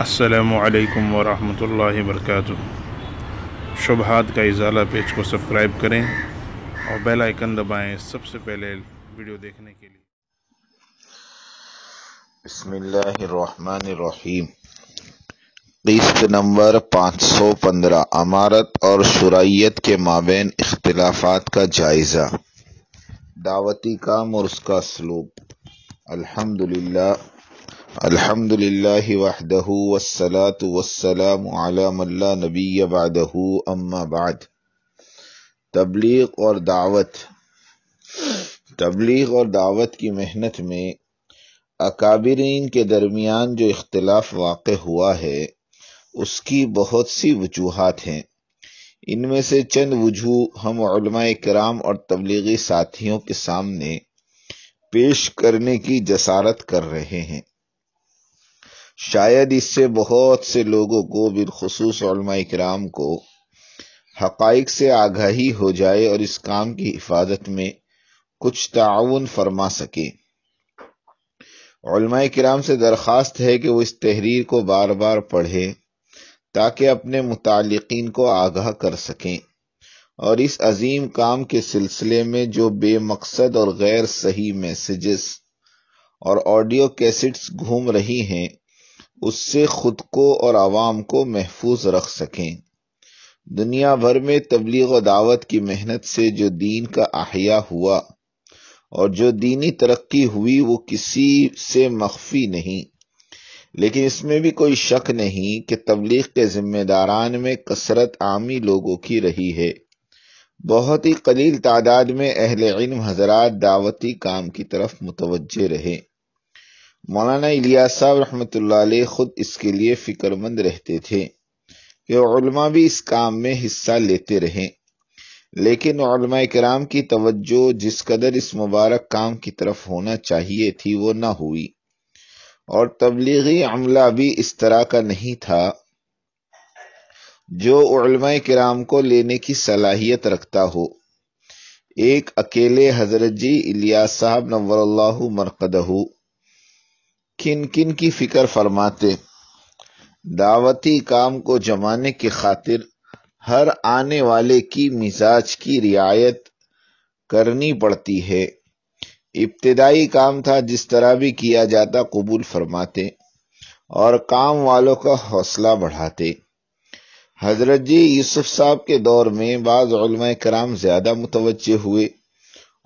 असलकम वरहल वर्क शुभहात का इजाला पेज को सब्सक्राइब करें और बेल आइकन दबाएं सबसे पहले वीडियो देखने के लिए बसमीम किस्त नंबर 515 अमारत और शराइत के माबेन इख्तलाफात का जायज़ा दावती काम और उसका सलूब अल्हम्दुलिल्लाह الحمد لله وحده والصلاة والسلام على من لا नबी بعده अम्मा بعد तबलीग और दावत तबलीग और दावत की मेहनत में अकाबरीन के दरमियान जो इख्तलाफ वाक़ हुआ है उसकी बहुत सी वजूहत हैं इनमें से चंद वजूह हम कराम और तबलीगी साथियों के सामने पेश करने की जसारत कर रहे हैं शायद इससे बहुत से लोगों को बिलखसूस कराम को हक़ से आगाही हो जाए और इस काम की हिफाजत में कुछ ताउन फरमा सके कराम से दरख्वास्त है कि वो इस तहरीर को बार बार पढ़े ताकि अपने मुतालिकीन को आगाह कर सकें और इस अजीम काम के सिलसिले में जो बेमकसद और गैर सही मैसेजेस और ऑडियो कैसेट्स घूम रही हैं उससे खुद को और आवाम को महफूज रख सकें दुनिया भर में तबलीग दावत की मेहनत से जो दीन का आहिया हुआ और जो दीनी तरक्की हुई वो किसी से मख्फी नहीं लेकिन इसमें भी कोई शक नहीं कि तबलीग के जिम्मेदारान में कसरत आमी लोगों की रही है बहुत ही कलील तादाद में अहल इल्म हजरात दावती काम की तरफ मुतवजे रहे मौलाना इलिया साहब रहमत ख़ुद इसके लिए फ़िक्रमंद रहते थे कि उलमा भी इस काम में हिस्सा लेते रहें लेकिन कराम की तवज्जो जिस कदर इस मुबारक काम की तरफ होना चाहिए थी वो ना हुई और तबलीगी अमला भी इस तरह का नहीं था जो कराम को लेने की सलाहियत रखता हो एक अकेले हजरत जी इलिया साहब नवर मरकदहू किन किन की फिक्र फरमाते दावती काम को जमाने की खातिर हर आने वाले की मिजाज की रियायत करनी पड़ती है इब्तदाई काम था जिस तरह भी किया जाता कबूल फरमाते और काम वालों का हौसला बढ़ाते हजरत जी यूसुफ साहब के दौर में बाज़ कराम ज़्यादा मुतवजह हुए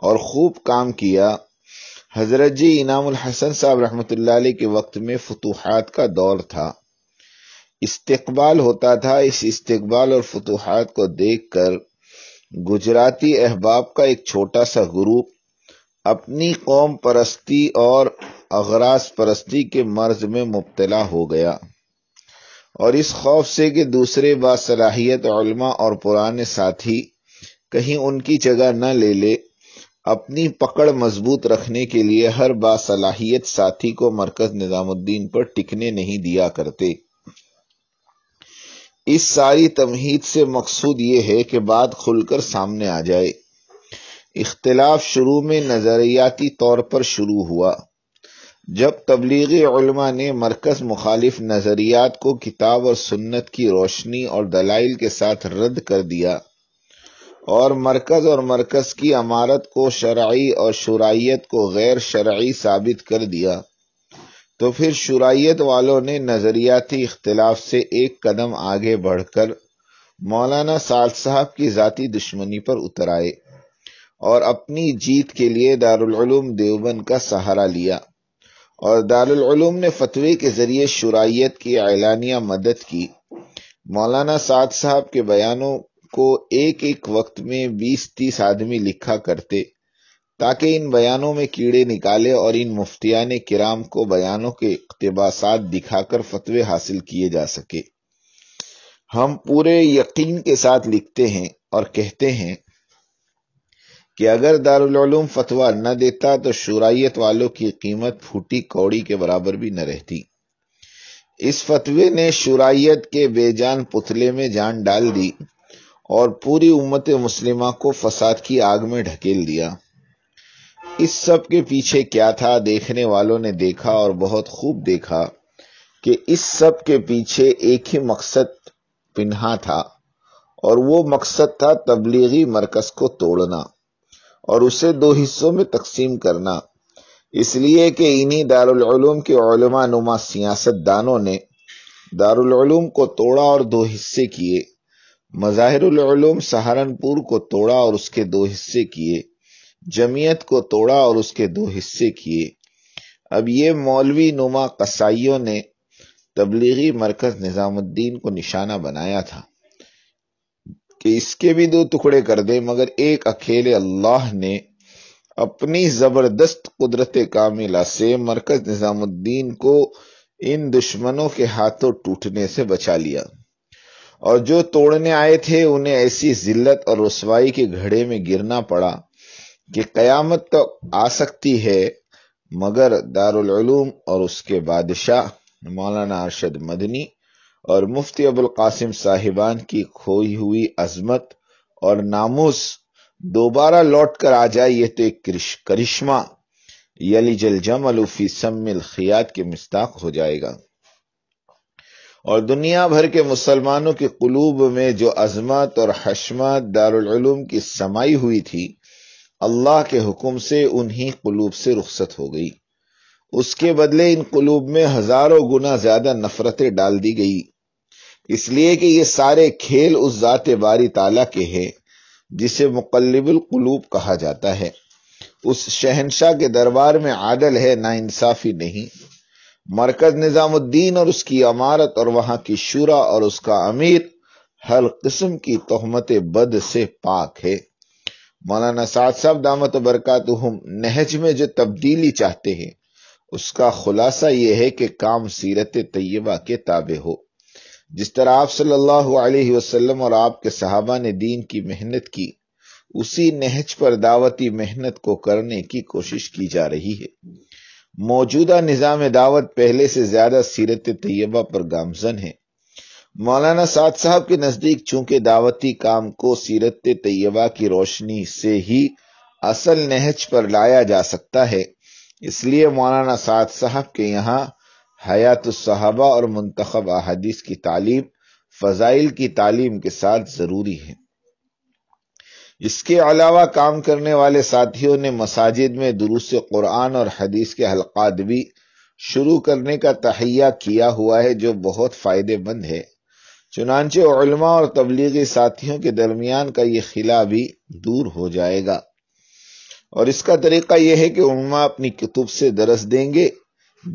और खूब काम किया हजरत जी इनाम हसन साहब रहमत के वक्त में फतूहत का दौर था इस्तकबाल होता था इस इस्तकबाल और फतूहत को देख कर गुजराती अहबाब का एक छोटा सा ग्रुप अपनी कौम परस्ती और अगरास परस्ती के मर्ज में मुबतला हो गया और इस खौफ से कि दूसरे बासलाहियत और पुराने साथी कहीं उनकी जगह न ले ले अपनी पकड़ मजबूत रखने के लिए हर बासलाहियत साथी को मरकज निजामुद्दीन पर टिकने नहीं दिया करते इस सारी तमहीद से मकसूद ये है कि बात खुलकर सामने आ जाए इख्तलाफ शुरू में नज़रियाती तौर पर शुरू हुआ जब तबलीगी उलमा ने मरकज मुखालिफ नज़रियात को किताब और सुन्नत की रोशनी और दलाइल के साथ रद्द कर दिया और मरकज़ और मरकज़ की अमारत को शर्य और शुराइत को गैर शराइ साबित कर दिया तो फिर शुराइत वालों ने नज़रियाती इख्तलाफ से एक कदम आगे बढ़कर मौलाना साल साहब की ज़ाती दुश्मनी पर उतर आए और अपनी जीत के लिए दारुलूम देवबंद का सहारा लिया और दारुलूम ने फतवे के जरिए शुराइत की एलानिया मदद की मौलाना साद साहब के बयानों को एक एक वक्त में बीस तीस आदमी लिखा करते ताकि इन बयानों में कीड़े निकाले और इन मुफ्तियाने किराम को बयानों के इकतबास दिखाकर फतवे हासिल किए जा सके हम पूरे यकीन के साथ लिखते हैं और कहते हैं कि अगर दारुलूम फतवा न देता तो शुराइत वालों की कीमत फूटी कौड़ी के बराबर भी न रहती इस फतवे ने शुराइत के बेजान पुतले में जान डाल दी और पूरी उम्मत मुस्लिमा को फसाद की आग में ढकेल दिया इस सब के पीछे क्या था देखने वालों ने देखा और बहुत खूब देखा कि इस सब के पीछे एक ही मकसद पिन्हा था और वो मकसद था तबलीगी मरकज को तोड़ना और उसे दो हिस्सों में तकसीम करना इसलिए कि इन्हीं दारुलूम के नुमा सियासतदानों ने दारुलूम को तोड़ा और दो हिस्से किए मज़ाहिरुलूम सहारनपुर को तोड़ा और उसके दो हिस्से किए जमीयत को तोड़ा और उसके दो हिस्से किए अब ये मौलवी नुमा कसाइयों ने तबलीगी मरकज निज़ामुद्दीन को निशाना बनाया था कि इसके भी दो टुकड़े कर दे मगर एक अकेले अल्लाह ने अपनी ज़बरदस्त कुदरत कामिला से मरकज निज़ामुद्दीन को इन दुश्मनों के हाथों टूटने से बचा लिया और जो तोड़ने आए थे उन्हें ऐसी जिल्लत और रसवाई के घड़े में गिरना पड़ा कि कयामत तो आ सकती है मगर दारुलूम और उसके बादशाह मौलाना अरशद मदनी और मुफ्ती अबुल कासिम साहिबान की खोई हुई अजमत और नामूस दोबारा लौट कर आ जाए ये तो एक करिश्मा यली जलजम अलूफी सम्मिल खियात के मिस्ताक हो जाएगा और दुनिया भर के मुसलमानों के कलूब में जो अजमत और हशमत दारुलूम की समाई हुई थी अल्लाह के हुक्म से उन्हीं कलूब से रुखसत हो गई उसके बदले इन कलूब में हजारों गुना ज्यादा नफरतें डाल दी गई इसलिए कि ये सारे खेल उस जात बारी ताला के हैं जिसे मुकलबुल कलूब कहा जाता है उस शहनशाह के दरबार में आदल है ना इंसाफी नहीं मरकज निज़ामुद्दीन और उसकी अमारत और वहां की शूरा और उसका अमीर हर किस्म की तहमत बद से पाक है मौलाना साद साहब दामत बरकत नहज में जो तब्दीली चाहते हैं उसका खुलासा यह है कि काम सीरत तय्यबा के ताबे हो जिस तरह आप सल्लल्लाहु अलैहि वसल्लम और आपके सहाबा ने दीन की मेहनत की उसी नहज पर दावती मेहनत को करने की कोशिश की जा रही है मौजूदा निज़ाम दावत पहले से ज्यादा सीरत तयबा पर गामजन है मौलाना साद साहब के नज़दीक चूंकि दावती काम को सीरत तयबा की रोशनी से ही असल नहज पर लाया जा सकता है इसलिए मौलाना साद साहब के यहाँ हयातुलसहाबा और मंतखब अहदीस की तालीम फ़जाइल की तालीम के साथ ज़रूरी है इसके अलावा काम करने वाले साथियों ने मसाजिद में दुरुस्त कुरान और हदीस के हलकात भी शुरू करने का तहैया किया हुआ है जो बहुत फ़ायदेमंद है चुनाचे उलमा और तबलीगी साथियों के दरमियान का ये खिला भी दूर हो जाएगा और इसका तरीका यह है कि उलमा अपनी कितुब से दरस देंगे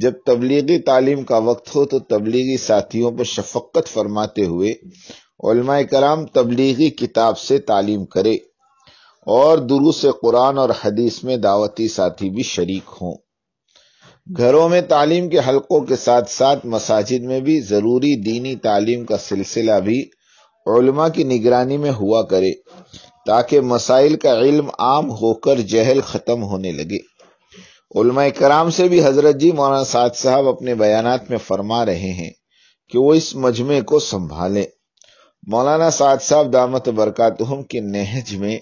जब तबलीगी तालीम का वक्त हो तो तबलीगी साथियों पर शफक्क़त फरमाते हुए कराम तबलीगी किताब से तालीम करे और दुरुस कुरान और हदीस में दावती साथी भी शरीक हों घरों में तालीम के हलकों के साथ साथ मसाजिद में भी ज़रूरी दीनी तालीम का सिलसिला भी उलमा की निगरानी में हुआ करे ताकि मसाइल का इल्म आम होकर जहल ख़त्म होने लगे उलमा कराम से भी हजरत जी मौलाना साद साहब अपने बयान में फरमा रहे हैं कि वो इस मजमे को संभालें मौलाना साद साहब दामत बरकातहम के नहज में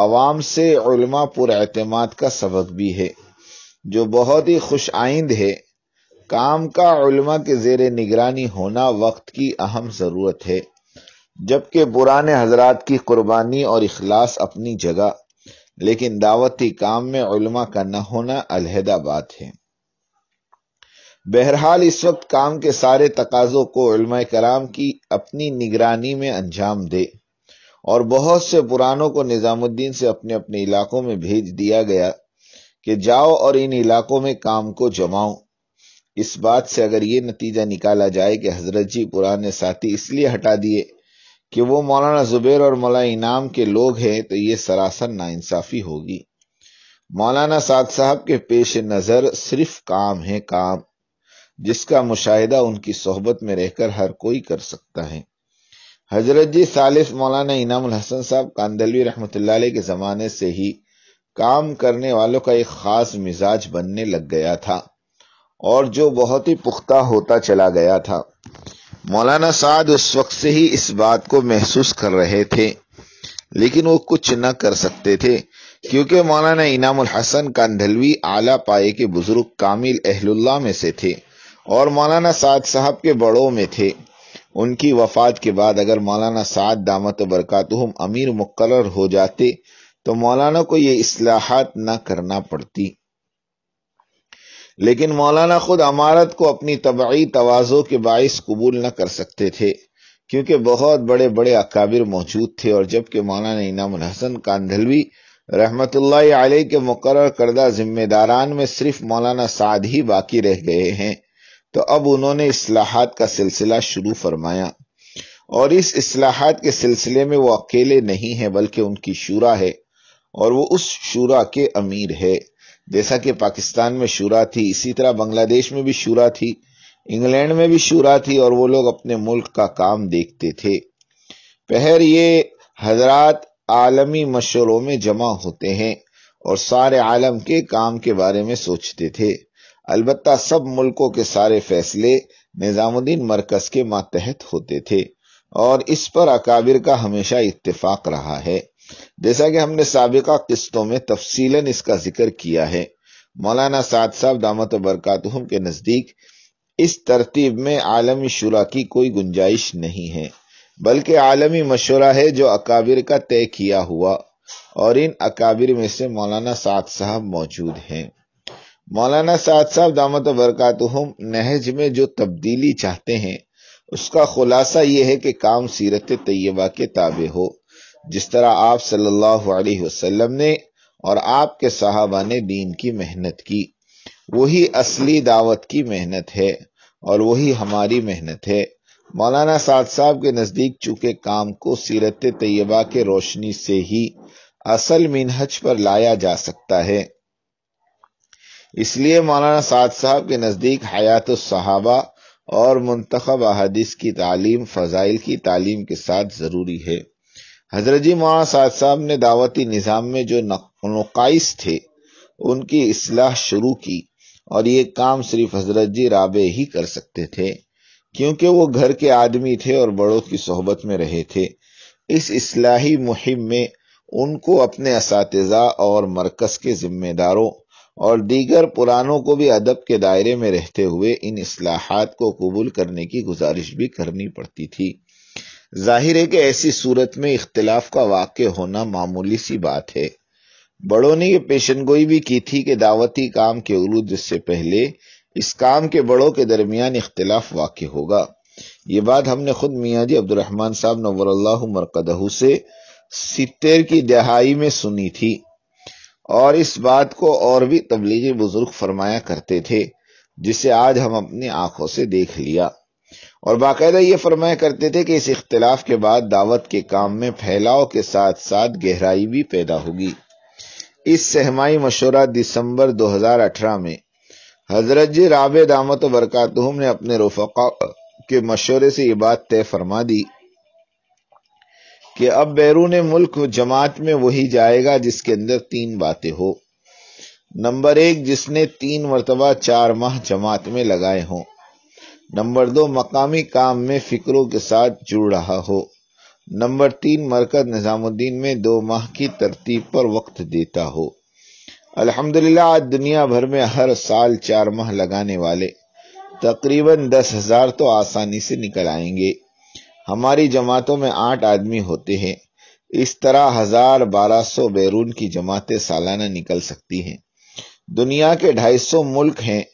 आवाम से उलमा पर अतमाद का सबक भी है जो बहुत ही खुश आइंद है काम का उलमा के जेर निगरानी होना वक्त की अहम ज़रूरत है जबकि पुराने हजरात की कुर्बानी और अखलास अपनी जगह लेकिन दावती काम में उलमा का न होना अलहदा बात है बहरहाल इस वक्त काम के सारे तकाजों को उलमा कराम की अपनी निगरानी में अंजाम दे और बहुत से पुरानों को निजामुद्दीन से अपने अपने इलाकों में भेज दिया गया कि जाओ और इन इलाकों में काम को जमाओ इस बात से अगर ये नतीजा निकाला जाए कि हजरत जी पुराने साथी इसलिए हटा दिए कि वो मौलाना जुबेर और मौलाना इनाम के लोग हैं तो ये सरासर नाइंसाफी होगी मौलाना साद साहब के पेश नज़र सिर्फ काम है काम जिसका मुशाहिदा उनकी सोहबत में रहकर हर कोई कर सकता है हजरत जी सालिस मौलाना इनामुल हसन साहब कांदलवी रहमत के ज़माने से ही काम करने वालों का एक ख़ास मिजाज बनने लग गया था और जो बहुत ही पुख्ता होता चला गया था मौलाना साद उस वक्त से ही इस बात को महसूस कर रहे थे लेकिन वो कुछ न कर सकते थे क्योंकि मौलाना इनामुल हसन कांधलवी आला पाए के बुजुर्ग कामिल अहलुल्ला में से थे और मौलाना साद साहब के बड़ों में थे उनकी वफात के बाद अगर मौलाना साद दामत बरकतहम अमीर मुकर हो जाते तो मौलाना को ये असलाहत ना करना पड़ती लेकिन मौलाना खुद अमारत को अपनी तबाही तोजों के बायस कबूल न कर सकते थे क्योंकि बहुत बड़े बड़े अकाबिर मौजूद थे और जबकि मौलाना इनाम हसन कांधलवी रहमत आल के मुकर करदा जिम्मेदारान में सिर्फ मौलाना साद ही बाकी रह गए हैं तो अब उन्होंने असलाहत का सिलसिला शुरू फरमाया और इस असलाहत के सिलसिले में वो अकेले नहीं है बल्कि उनकी शूरा है और वो उस शूरा के अमीर है जैसा कि पाकिस्तान में शूरा थी इसी तरह बांग्लादेश में भी शूरा थी इंग्लैंड में भी शूरा थी और वो लोग अपने मुल्क का काम देखते थे पहर ये हजरात आलमी मशरों में जमा होते हैं और सारे आलम के काम के बारे में सोचते थे अलबत् सब मुल्कों के सारे फैसले निज़ामुद्दीन मरकज के मातहत होते थे और इस पर अकाबिर का हमेशा इतफाक रहा है जैसा कि हमने सबका किस्तों में तफसीला इसका जिक्र किया है मौलाना साद साहब दामत बरकत के नज़दीक इस तरतीब में आलमी शुरा की कोई गुंजाइश नहीं है बल्कि आलमी मशुरा है जो अकाबिर का तय किया हुआ और इन अकाबिर में से मौलाना साद साहब मौजूद हैं मौलाना साद साहब दामत बरकत नहज में जो तब्दीली चाहते हैं उसका खुलासा यह है कि काम सीरत तय्यबा के ताबे हो जिस तरह आप सल्लल्लाहु अलैहि वसल्लम ने और आपके साहबा ने दीन की मेहनत की वही असली दावत की मेहनत है और वही हमारी मेहनत है मौलाना साद साहब के नज़दीक चूके काम को सीरत तय्यबा के रोशनी से ही असल मिनहज पर लाया जा सकता है इसलिए मौलाना साद साहब के नज़दीक हयात सहाबा और मंतखब अहदीस की तालीम फ़जाइल की तालीम के साथ ज़रूरी है हजरत जी मौलाना साद साहब ने दावती निज़ाम में जो नकाइस थे उनकी असलाह शुरू की और ये काम सिर्फ हजरत जी राबे ही कर सकते थे क्योंकि वो घर के आदमी थे और बड़ों की सोहबत में रहे थे इस असलाही मुहिम में उनको अपने इस और मरकज के जिम्मेदारों और दीगर पुरानों को भी अदब के दायरे में रहते हुए इन असलाहत को कबूल करने की गुजारिश भी करनी पड़ती थी जाहिर है कि ऐसी सूरत में इख्तलाफ का वाक़ होना मामूली सी बात है बड़ों ने यह पेशन गोई भी की थी कि दावती काम के उलूद से पहले इस काम के बड़ों के दरमियान इख्तलाफ वाक़ होगा ये बात हमने खुद मियाँ जी अब्दुलरहमान साहब नवरल्ला मरकदहू से सितर की दहाई में सुनी थी और इस बात को और भी तबलीगी बुजुर्ग फरमाया करते थे जिसे आज हम अपनी आंखों से देख लिया और बाकायदा ये फरमाया करते थे कि इस इख्तलाफ के बाद दावत के काम में फैलाव के साथ साथ गहराई भी पैदा होगी इस सहमाई मशवरा दिसंबर 2018 में हजरत जी राब दामत बरकातहम ने अपने रफका के मशवरे से ये बात तय फरमा दी कि अब बैरून मुल्क जमात में वही जाएगा जिसके अंदर तीन बातें हो नंबर एक जिसने तीन मरतबा चार माह जमात में लगाए हों नंबर दो मकामी काम में फ़िक्रों के साथ जुड़ रहा हो नंबर तीन मरकज निज़ामुद्दीन में दो माह की तरतीब पर वक्त देता हो अल्हम्दुलिल्लाह आज दुनिया भर में हर साल चार माह लगाने वाले तकरीबन दस हज़ार तो आसानी से निकल आएंगे हमारी जमातों में आठ आदमी होते हैं इस तरह हजार बारह सौ बैरून की जमातें सालाना निकल सकती हैं दुनिया के ढाई सौ मुल्क हैं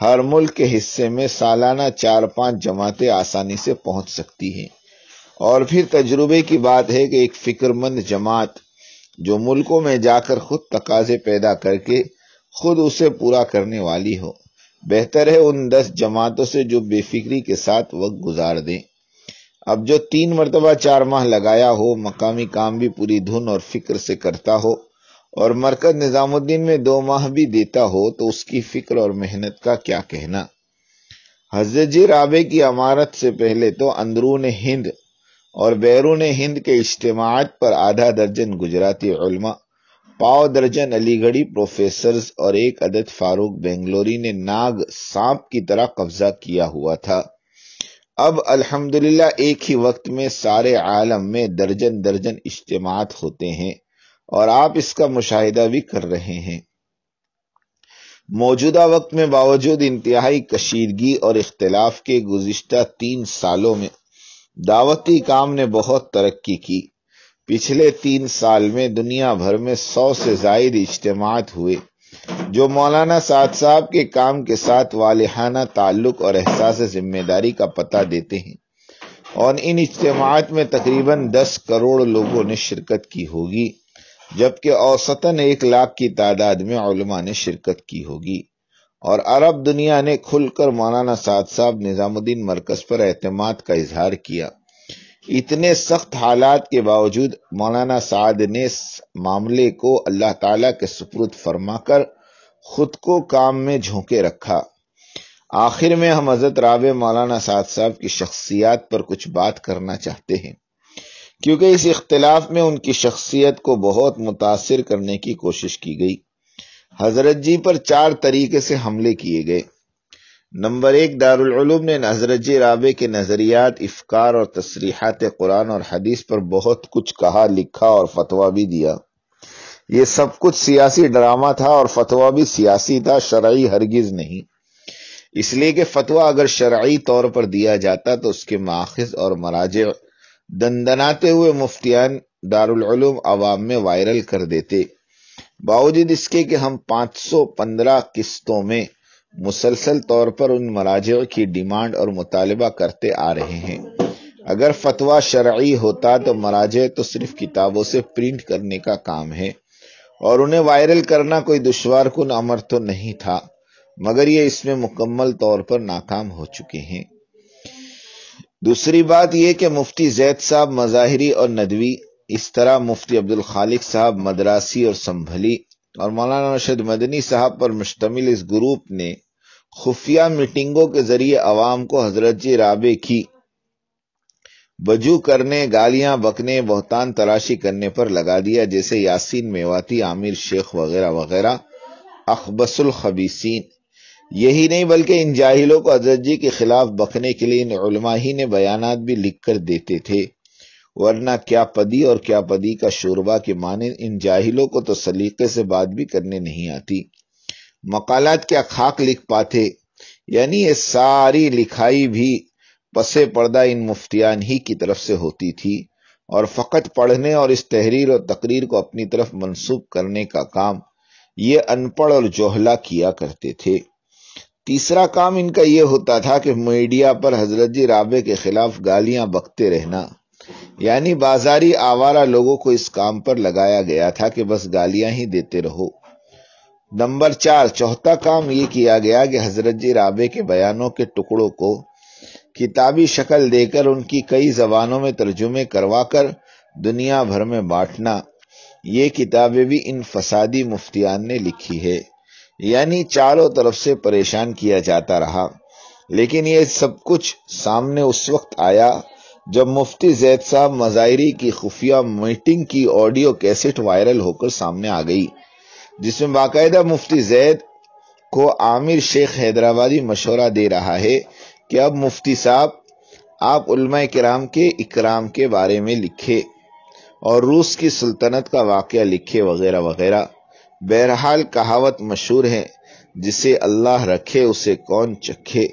हर मुल्क के हिस्से में सालाना चार पांच जमातें आसानी से पहुंच सकती हैं और फिर तजुर्बे की बात है कि एक फिक्रमंद जमात जो मुल्कों में जाकर खुद तकाजे पैदा करके खुद उसे पूरा करने वाली हो बेहतर है उन दस जमातों से जो बेफिक्री के साथ वक्त गुजार दें अब जो तीन मरतबा चार माह लगाया हो मकामी काम भी पूरी धुन और फिक्र से करता हो और मरकज निज़ामुद्दीन में दो माह भी देता हो तो उसकी फिक्र और मेहनत का क्या कहना हजरत जी राबे की अमारत से पहले तो अंदरून हिंद और बैरून हिंद के इज्तम पर आधा दर्जन गुजराती उलमा पाव दर्जन अलीगढ़ी प्रोफेसर्स और एक अदद फारूक बेंगलोरी ने नाग सांप की तरह कब्जा किया हुआ था अब अल्हम्दुलिल्लाह एक ही वक्त में सारे आलम में दर्जन दर्जन इज्तमात होते हैं और आप इसका मुशाहिदा भी कर रहे हैं मौजूदा वक्त में बावजूद इंतहाई कशीदगी और इख्तलाफ के गुजशत तीन सालों में दावती काम ने बहुत तरक्की की पिछले तीन साल में दुनिया भर में सौ से जायद इज्तमात हुए जो मौलाना साद साहब के काम के साथ वालहाना ताल्लुक और एहसास जिम्मेदारी का पता देते हैं और इन इज्तमात में तकरीबन दस करोड़ लोगों ने शिरकत की होगी जबकि औसतन एक लाख की तादाद में उलमा ने शिरकत की होगी और अरब दुनिया ने खुलकर मौलाना साद साहब निज़ामुद्दीन मरकज़ पर अहतमाद का इजहार किया इतने सख्त हालात के बावजूद मौलाना साद ने मामले को अल्लाह ताला के फरमा फरमाकर खुद को काम में झोंके रखा आखिर में हम हजरत रावे मौलाना साद साहब की शख्सियात पर कुछ बात करना चाहते हैं क्योंकि इस इख्तलाफ में उनकी शख्सियत को बहुत मुतासर करने की कोशिश की गई हजरत जी पर चार तरीके से हमले किए गए नंबर एक दारुलूम ने हजरत राबे के नज़रियात इफकार और तसरीहत कुरान और हदीस पर बहुत कुछ कहा लिखा और फतवा भी दिया ये सब कुछ सियासी ड्रामा था और फतवा भी सियासी था शरय हरगिज नहीं इसलिए कि फतवा अगर शराय तौर पर दिया जाता तो उसके माखज और मराज दंदनाते हुए मुफ्तियान दारुलूम आवाम में वायरल कर देते बावजूद इसके कि हम 515 किस्तों में मुसलसल तौर पर उन मराजों की डिमांड और मुतालबा करते आ रहे हैं अगर फतवा शर्य होता तो मराजे तो सिर्फ किताबों से प्रिंट करने का काम है और उन्हें वायरल करना कोई दुशवार कन अमर तो नहीं था मगर ये इसमें मुकम्मल तौर पर नाकाम हो चुके हैं दूसरी बात यह कि मुफ्ती जैद साहब मजाहरी और नदवी इस तरह मुफ्ती अब्दुल खालिक साहब मदरासी और संभली और मौलाना रशद मदनी साहब पर मुश्तमिल इस ग्रुप ने खुफिया मीटिंगों के जरिए अवाम को हजरत जी राबे की वजू करने गालियां बकने बहतान तलाशी करने पर लगा दिया जैसे यासीन मेवाती आमिर शेख वगैरह वगैरह अखबसुल खबीसीन यही नहीं बल्कि इन जाहिलों को हजरत जी के खिलाफ बकने के लिए इन उलमा ही ने बयान भी लिख कर देते थे वरना क्या पदी और क्या पदी का शोरबा के माने इन जाहिलों को तो सलीके से बात भी करने नहीं आती मकालत क्या खाक लिख पाते यानी ये सारी लिखाई भी पसे पर्दा इन मुफ्तियान ही की तरफ से होती थी और फ़कत पढ़ने और इस तहरीर और तकरीर को अपनी तरफ मंसूब करने का काम ये अनपढ़ और जोहला किया करते थे तीसरा काम इनका ये होता था कि मीडिया पर हजरत जी राबे के खिलाफ गालियां बकते रहना यानी बाजारी आवारा लोगों को इस काम पर लगाया गया था कि बस गालियां ही देते रहो नंबर चार चौथा काम ये किया गया कि हजरत जी राबे के बयानों के टुकड़ों को किताबी शक्ल देकर उनकी कई जबानों में तर्जुमे करवाकर दुनिया भर में बांटना ये किताबें भी इन फसादी मुफ्तियान ने लिखी है यानी चारों तरफ से परेशान किया जाता रहा लेकिन ये सब कुछ सामने उस वक्त आया जब मुफ्ती जैद साहब मजाहरी की खुफिया मीटिंग की ऑडियो कैसेट वायरल होकर सामने आ गई जिसमें बाकायदा मुफ्ती जैद को आमिर शेख हैदराबादी मशवरा दे रहा है कि अब मुफ्ती साहब आप उलमा कराम के इकराम के बारे में लिखे और रूस की सुल्तनत का वाक़ लिखे वगैरह वगैरह बहरहाल कहावत मशहूर है जिसे अल्लाह रखे उसे कौन चखे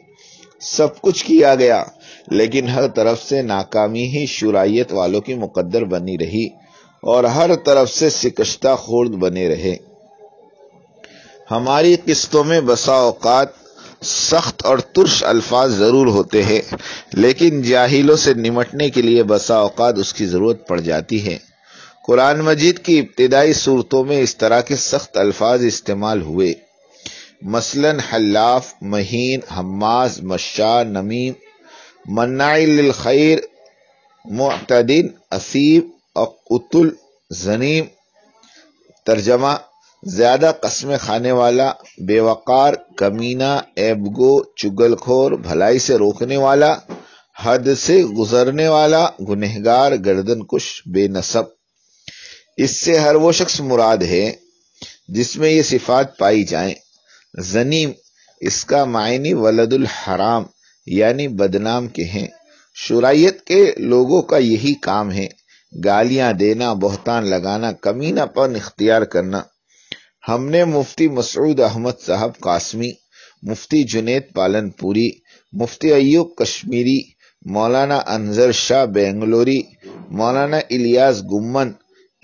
सब कुछ किया गया लेकिन हर तरफ से नाकामी ही शुराइत वालों की मुकद्दर बनी रही और हर तरफ से शिकस्ता खुर्द बने रहे हमारी किस्तों में बसा अवकात सख्त और तुर्श अल्फाज ज़रूर होते हैं लेकिन जाहिलों से निमटने के लिए बसा उसकी ज़रूरत पड़ जाती है कुरान मजीद की इब्तदाई सूरतों में इस तरह के सख्त अल्फाज इस्तेमाल हुए मसलन हल्लाफ महीन हमास मशा नमीम मन्नाइल खैर मतदीन असीब अकुतुल जनीम तर्जमा ज़्यादा कस्में खाने वाला बेवकार कमीना ऐबगो चुगलखोर भलाई से रोकने वाला हद से गुजरने वाला गुनहगार गर्दन कुश बेनसब इससे हर वो शख्स मुराद है जिसमें ये सिफात पाई जाए जनीम इसका मायनी वलदुल हराम यानी बदनाम के हैं शुराइत के लोगों का यही काम है गालियां देना बहतान लगाना कमीनापन इख्तियार करना हमने मुफ्ती मसरूद अहमद साहब कासमी मुफ्ती जुनेद पालनपुरी मुफ्ती अयूब कश्मीरी मौलाना अनजर शाह बेंगलोरी मौलाना इलियास गुम्मन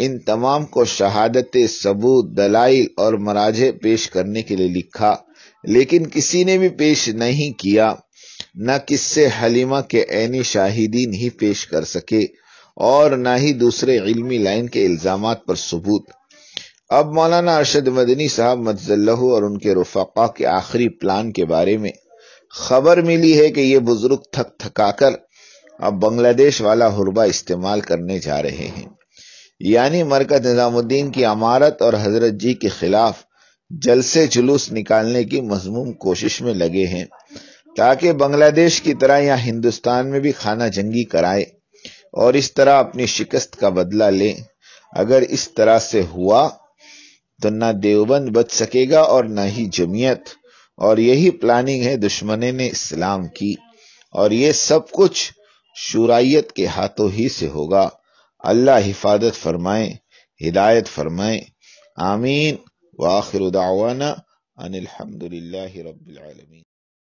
इन तमाम को शहादत सबूत दलाइल और मराजे पेश करने के लिए लिखा लेकिन किसी ने भी पेश नहीं किया न किससे हलीमा के ऐनी शाहिदीन ही पेश कर सके और न ही दूसरे इल्मी लाइन के इल्जाम पर सबूत अब मौलाना अरशद मदनी साहब मजल्लह और उनके रफाका के आखिरी प्लान के बारे में खबर मिली है कि ये बुजुर्ग थक थकाकर अब बांग्लादेश वाला हुरबा इस्तेमाल करने जा रहे हैं यानी मरकज निज़ामुद्दीन की अमारत और हजरत जी के खिलाफ जलसे जुलूस निकालने की मजमूम कोशिश में लगे हैं ताकि बांग्लादेश की तरह यहां हिंदुस्तान में भी खाना जंगी कराए और इस तरह अपनी शिकस्त का बदला ले अगर इस तरह से हुआ तो ना देवबंद बच सकेगा और ना ही जमीयत और यही प्लानिंग है दुश्मन ने इस्लाम की और ये सब कुछ शुराइत के हाथों ही से होगा अल्लाह हिफाजत फरमाए हिदायत फरमाए आमीन वाखिर दावाना अनिलहमदिल्ला रबीआलमीन